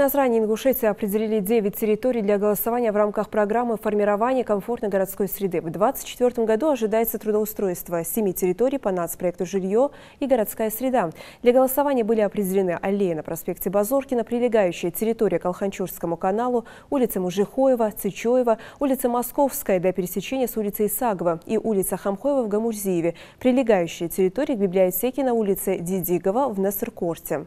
На заранее Ингушетии определили 9 территорий для голосования в рамках программы формирования комфортной городской среды. В 2024 году ожидается трудоустройство 7 территорий по нацпроекту «Жилье» и «Городская среда». Для голосования были определены аллея на проспекте Базоркина, прилегающая территория к Алханчурскому каналу, улица Мужихоева, Цычоева, улица Московская до пересечения с улицей Сагова и улица Хамхоева в Гамурзиеве, прилегающая территория к библиотеке на улице Дидигова в Насыркорте.